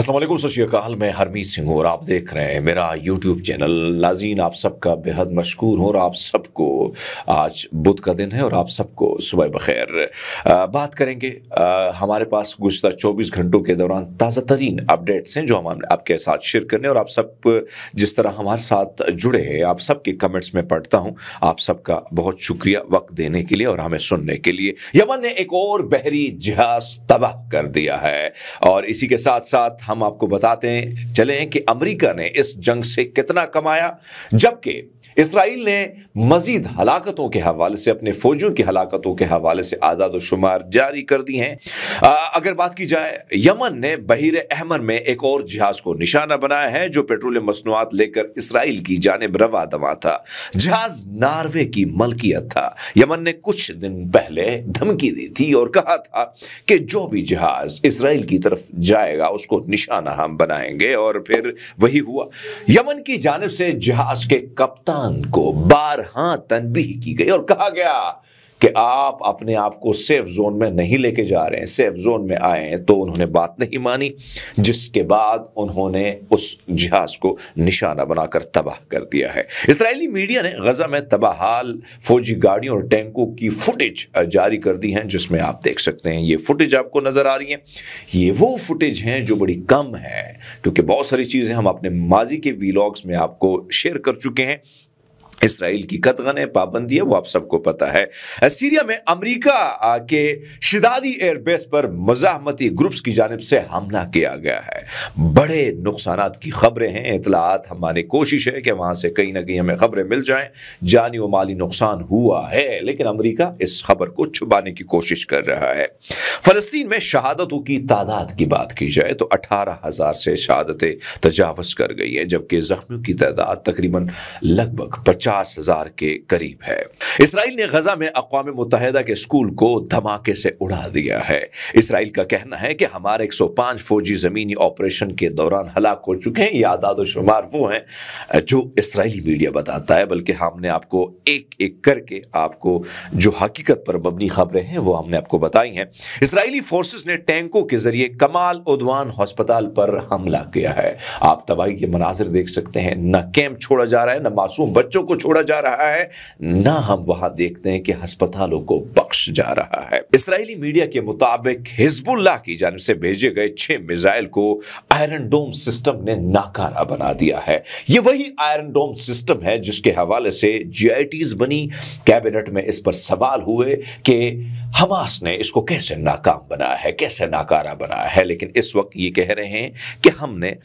असलम सत मैं हरमीत सिंह और आप देख रहे हैं मेरा यूट्यूब चैनल नाजीन आप सबका बेहद मशहूर हूँ और आप सबको आज बुध का दिन है और आप सबको सुबह बखैर बात करेंगे आ, हमारे पास गुजत चौबीस घंटों के दौरान ताज़ा तरीन अपडेट्स हैं जो हम आपके साथ शेयर करने और आप सब जिस तरह हमारे साथ जुड़े हैं आप सबके कमेंट्स में पढ़ता हूँ आप सबका बहुत शुक्रिया वक्त देने के लिए और हमें सुनने के लिए यमन ने एक और बहरी जहाज तबाह कर दिया है और इसी के साथ साथ हम आपको बताते हैं चले हैं कि अमेरिका ने इस जंग से कितना कमाया जबकि इसराइल ने मजीद हलाकतों के हवाले से अपने फौजों की हलाकतों के हवाले से आज़ाद शुमार जारी कर दी हैं अगर बात की जाए यमन ने बहिर अहमर में एक और जहाज को निशाना बनाया है जो पेट्रोलियम मसनुआत लेकर इसराइल की जानब रवा दवा था जहाज नार्वे की मलकियत था यमन ने कुछ दिन पहले धमकी दी थी और कहा था कि जो भी जहाज इसराइल की तरफ जाएगा उसको निशाना हम बनाएंगे और फिर वही हुआ यमन की जानब से जहाज के कप्तान को बारहा तनबीह की गई और कहा गया कि आप अपने आप को सेफ जोन में नहीं लेके जा रहे हैं सेफ जोन में आए हैं तो उन्होंने बात नहीं मानी जिसके बाद उन्होंने उस जहाज को निशाना बनाकर तबाह कर दिया है इसराइली मीडिया ने गजा में तबाहाल फौजी गाड़ियों और टैंकों की फुटेज जारी कर दी है जिसमें आप देख सकते हैं ये फुटेज आपको नजर आ रही है ये वो फुटेज हैं जो बड़ी कम है क्योंकि बहुत सारी चीज़ें हम अपने माजी के वीलॉग्स में आपको शेयर कर चुके हैं इसराइल की कतगन पाबंदी है वो आप सबको पता है सीरिया में अमेरिका के शिदादी एयरबेस पर मजामती ग्रुप्स की जानब से हमला किया गया है बड़े नुकसान की खबरें हैं इतलात हमारी कोशिश है कि वहां से कहीं ना कहीं हमें खबरें मिल जाए जानी व माली नुकसान हुआ है लेकिन अमरीका इस खबर को छुपाने की कोशिश कर रहा है फलस्तीन में शहादतों की तादाद की बात की जाए तो अठारह हज़ार से शहादतें तजावज़ कर गई है जबकि जख्मियों की तादाद तकरीबन लगभग पचास पचास हजार के करीब है इसराइल ने गजा में अकवा मुतहदा के स्कूल को धमाके से उड़ा दिया है इसराइल का कहना है कि हमारे 105 फौजी जमीनी ऑपरेशन के दौरान हलाक हो चुके हैं या आदाद शुमार वो हैं जो इसराइली मीडिया बताता है बल्कि हमने आपको एक एक करके आपको जो हकीकत पर मबनी खबरें हैं वो हमने आपको बताई हैं इसराइली फोर्सेस ने टैंकों के जरिए कमाल उदवान हॉस्पिटल पर हमला किया है आप तबाही के मनाजिर देख सकते हैं न कैंप छोड़ा जा रहा है न मासूम बच्चों को छोड़ा जा रहा है ना हम वहां देखते हैं कि अस्पतालों को बख्श जा रहा है इसराइली मीडिया के मुताबिक हिजबुल्लाह की जानव से भेजे गए छह मिसाइल को आयरन डोम सिस्टम ने नाकारा बना दिया है ये वही आयरन डोम सिस्टम है जिसके हवाले से जीआईटीज बनी कैबिनेट में इस पर सवाल हुए कि हमास ने इसको कैसे नाकाम बनाया है कैसे नाकारा बनाया है लेकिन इस वक्त ये कह रहे हैं कि हमने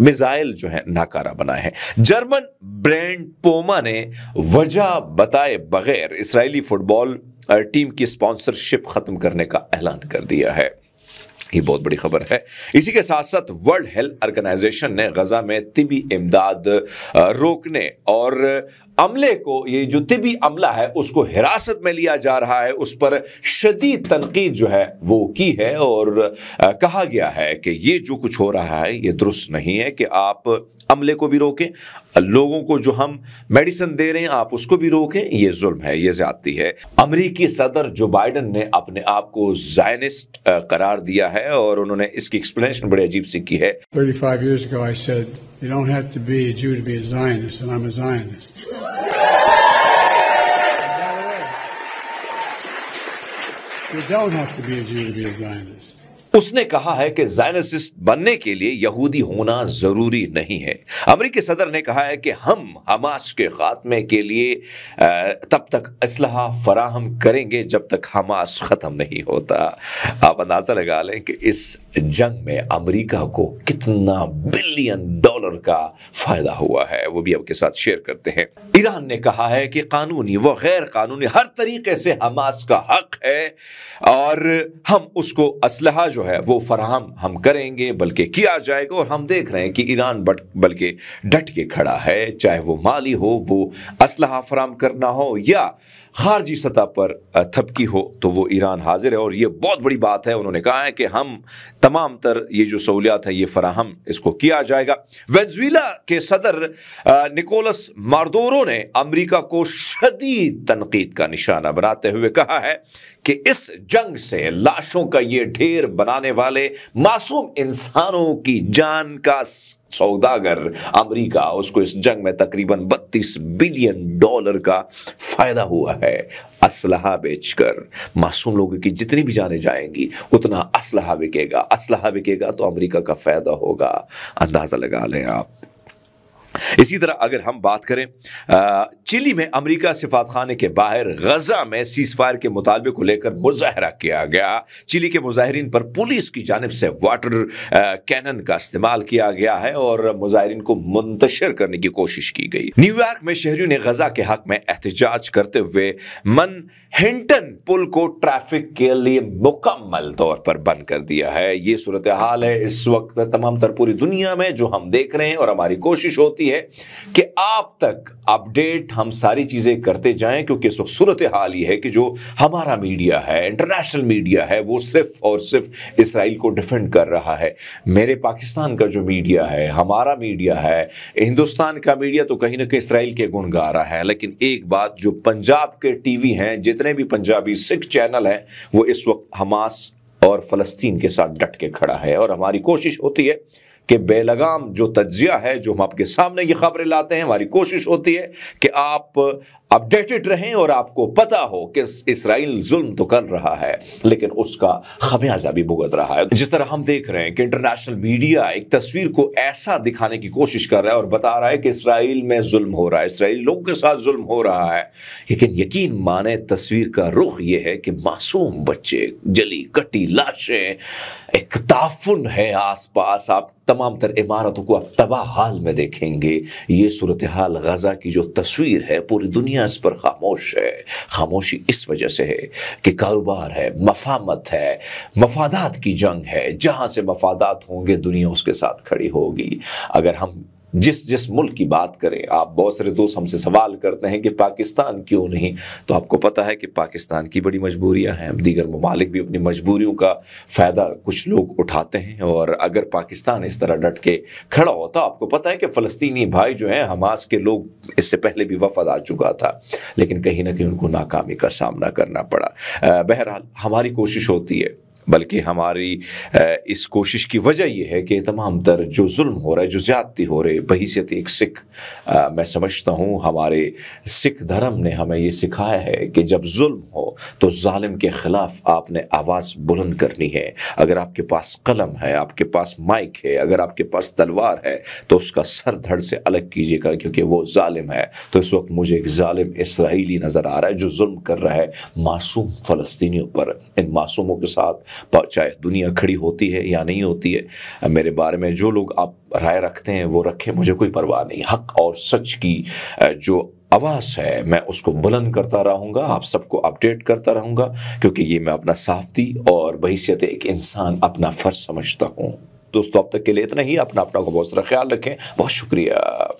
मिसाइल जो है नाकारा बनाया है जर्मन ब्रांड पोमा ने वजह बताए बगैर इसराइली फुटबॉल टीम की स्पॉन्सरशिप खत्म करने का ऐलान कर दिया है ये बहुत बड़ी खबर है इसी के साथ साथ वर्ल्ड हेल्थ ऑर्गेनाइजेशन ने गजा में तिबी इमदाद रोकने और अमले को ये जो तिबी अमला है उसको हिरासत में लिया जा रहा है उस पर शदीद तनकीद जो है वो की है और कहा गया है कि ये जो कुछ हो रहा है ये दुरुस्त नहीं है कि आप अमले को भी रोकें लोगों को जो हम मेडिसिन दे रहे हैं आप उसको भी रोकें ये जुल्म है ये ज्यादती है अमरीकी सदर जो बाइडन ने अपने आप को जायनिस्ट करार दिया है और उन्होंने इसकी एक्सप्लेनेशन बड़ी अजीब सी की है You don't have to be a Jew to be a Zionist, and I'm a Zionist. उसने कहा है कि जायनसिस्ट बनने के लिए यहूदी होना जरूरी नहीं है अमरीकी सदर ने कहा है कि हम हमास के खात्मे के लिए तब तक इसलहा फराहम करेंगे जब तक हमास ख़त्म नहीं होता आप अंदाज़ा लगा लें कि इस जंग में अमरीका को कितना बिलियन डॉलर डॉलर का फायदा हुआ है वो भी आपके साथ शेयर करते हैं ईरान ने कहा है कि कानूनी व गैर कानूनी हर तरीके से हमास का हक है और हम उसको असलहा जो है वो फराहम हम करेंगे बल्कि किया जाएगा और हम देख रहे हैं कि ईरान बल्कि डट के खड़ा है चाहे वो माली हो वो असलहा फराहम करना हो या खारजी सतह पर थपकी हो तो वो ईरान हाजिर है और ये बहुत बड़ी बात है उन्होंने कहा है कि हम तमाम तर ये जो सहूलियात है ये फराहम इसको किया जाएगा वेजवीला के सदर निकोलस मारदोरो ने अमरीका को शदीद तनकीद का निशाना बनाते हुए कहा है कि इस जंग से लाशों का ये ढेर बनाने वाले मासूम इंसानों की जान का सौदागर अमेरिका उसको इस जंग में तकरीबन 32 बिलियन डॉलर का फ़ायदा हुआ है असलहा बेचकर मासूम लोगों की जितनी भी जाने जाएंगी उतना असलहा बिकेगा असलहा बिकेगा तो अमेरिका का फ़ायदा होगा अंदाज़ा लगा लें आप इसी तरह अगर हम बात करें चिली में अमरीका सिफात खाने के बाहर गजा में सीज फायर के मुतालबे को लेकर मुजाहरा किया गया चिली के मुजाहरीन पर पुलिस की जानब से वाटर कैनन का इस्तेमाल किया गया है और मुजाहरीन को मुंतशर करने की कोशिश की गई न्यूयॉर्क में शहरियों ने गजा के हक में एहतजाज करते हुए मन हिंटन पुल को ट्रैफिक के लिए मुकम्मल तौर पर बंद कर दिया है ये सूरत हाल है इस वक्त तमाम तर पूरी दुनिया में जो हम देख रहे हैं और हमारी कोशिश होती है है कि आप तक अपडेट हम सारी चीज़ें करते जाएं क्योंकि इस वक्त सूरत हाल ये है कि जो हमारा मीडिया है इंटरनेशनल मीडिया है वो सिर्फ और सिर्फ इसराइल को डिफेंड कर रहा है मेरे पाकिस्तान का जो मीडिया है हमारा मीडिया है हिंदुस्तान का मीडिया तो कहीं ना कहीं इसराइल के गुण गा रहा है लेकिन एक बात जो पंजाब के टीवी हैं जितने भी पंजाबी सिख चैनल हैं वो इस वक्त हमास और फ़लस्तीन के साथ डट के खड़ा है और हमारी कोशिश होती है कि बेलगाम जो तज्जिया है जो हम आपके सामने ये खबरें लाते हैं हमारी कोशिश होती है कि आप अपडेटेड रहें और आपको पता हो कि इसराइल जुल्म तो कर रहा है लेकिन उसका खमियाजा भी भुगत रहा है जिस तरह हम देख रहे हैं कि इंटरनेशनल मीडिया एक तस्वीर को ऐसा दिखाने की कोशिश कर रहा है और बता रहा है कि इसराइल में जुल्म हो रहा है इसराइल लोगों के साथ जुल्म हो रहा है लेकिन यकीन माने तस्वीर का रुख यह है कि मासूम बच्चे जली कटी लाशें एक ताफुन है आसपास आप तमाम तर इमारतों को आप तबाह हाल में देखेंगे ये सूरत हाल गज़ा की जो तस्वीर है पूरी दुनिया इस पर खामोश है खामोशी इस वजह से है कि कारोबार है मफामत है मफादात की जंग है जहाँ से मफादात होंगे दुनिया उसके साथ खड़ी होगी अगर हम जिस जिस मुल्क की बात करें आप बहुत सारे दोस्त हमसे सवाल करते हैं कि पाकिस्तान क्यों नहीं तो आपको पता है कि पाकिस्तान की बड़ी मजबूरियाँ हैं दीगर ममालिक भी अपनी मजबूरियों का फ़ायदा कुछ लोग उठाते हैं और अगर पाकिस्तान इस तरह डट के खड़ा होता आपको पता है कि फ़लस्तनी भाई जो हैं हमास के लोग इससे पहले भी वफद आ चुका था लेकिन कहीं ना कहीं उनको नाकामी का सामना करना पड़ा बहरहाल हमारी कोशिश होती है बल्कि हमारी इस कोशिश की वजह यह है कि तमाम तर जो जुल्म हो रहा है जो ज़्यादती हो रही है बहसीत एक सिख मैं समझता हूँ हमारे सिख धर्म ने हमें ये सिखाया है कि जब जुल्म हो तो ालिम के ख़िलाफ़ आपने आवाज़ बुलंद करनी है अगर आपके पास कलम है आपके पास माइक है अगर आपके पास तलवार है तो उसका सर धड़ से अलग कीजिएगा क्योंकि वो ालिम है तो इस वक्त मुझे एक ालिम इसराइली नज़र आ रहा है जो जुल्म कर रहा है मासूम फ़लस्तियों पर इन मासूमों के साथ चाहे दुनिया खड़ी होती है या नहीं होती है मेरे बारे में जो लोग आप राय रखते हैं वो रखें मुझे कोई परवाह नहीं हक और सच की जो आवाज़ है मैं उसको बुलंद करता रहूँगा आप सबको अपडेट करता रहूँगा क्योंकि ये मैं अपना साफती और बहसीत एक इंसान अपना फ़र्ज समझता हूँ दोस्तों अब तक के लिए इतना ही अपना अपना को बहुत सारा ख्याल रखें बहुत शुक्रिया